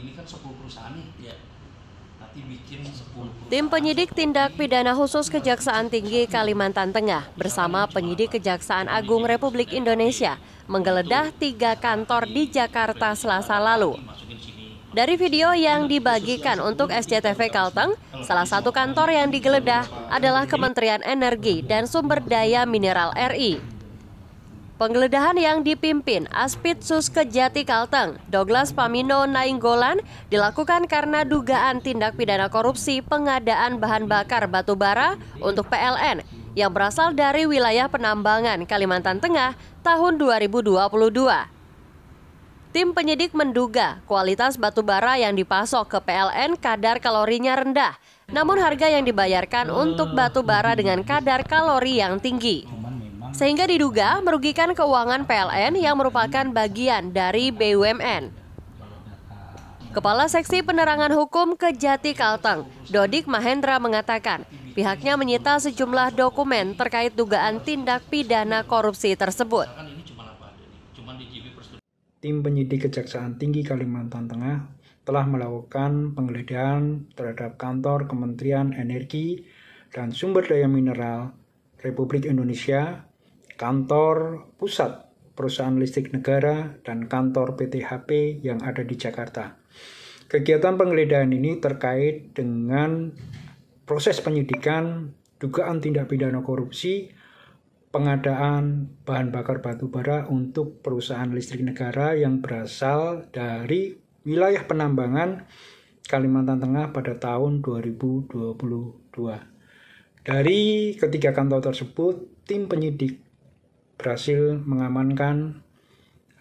ini kan 10 perusahaan nih. Ya. Tim penyidik tindak pidana khusus Kejaksaan Tinggi Kalimantan Tengah bersama penyidik Kejaksaan Agung Republik Indonesia menggeledah tiga kantor di Jakarta Selasa lalu. Dari video yang dibagikan untuk SCTV Kalteng, salah satu kantor yang digeledah adalah Kementerian Energi dan Sumber Daya Mineral RI. Penggeledahan yang dipimpin Aspitsus Kejati Kalteng, Douglas Pamino Nainggolan, dilakukan karena dugaan tindak pidana korupsi pengadaan bahan bakar batu bara untuk PLN yang berasal dari wilayah penambangan Kalimantan Tengah tahun 2022. Tim penyidik menduga kualitas batu bara yang dipasok ke PLN kadar kalorinya rendah, namun harga yang dibayarkan untuk batu bara dengan kadar kalori yang tinggi sehingga diduga merugikan keuangan PLN yang merupakan bagian dari BUMN. Kepala Seksi Penerangan Hukum Kejati Kalteng, Dodik Mahendra mengatakan, pihaknya menyita sejumlah dokumen terkait dugaan tindak pidana korupsi tersebut. Tim penyidik Kejaksaan Tinggi Kalimantan Tengah telah melakukan penggeledahan terhadap kantor Kementerian Energi dan Sumber Daya Mineral Republik Indonesia kantor pusat perusahaan listrik negara dan kantor pt hp yang ada di Jakarta. Kegiatan penggeledahan ini terkait dengan proses penyidikan dugaan tindak pidana korupsi pengadaan bahan bakar batu bara untuk perusahaan listrik negara yang berasal dari wilayah penambangan Kalimantan Tengah pada tahun 2022. Dari ketiga kantor tersebut, tim penyidik berhasil mengamankan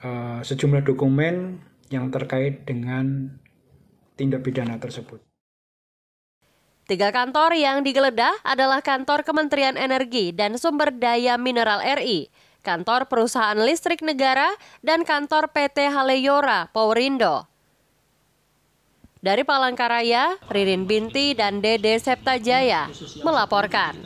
uh, sejumlah dokumen yang terkait dengan tindak pidana tersebut. Tiga kantor yang digeledah adalah kantor Kementerian Energi dan Sumber Daya Mineral RI, kantor Perusahaan Listrik Negara, dan kantor PT Haleyora Powerindo. Dari Palangkaraya, Ririn Binti dan Dede Septajaya melaporkan.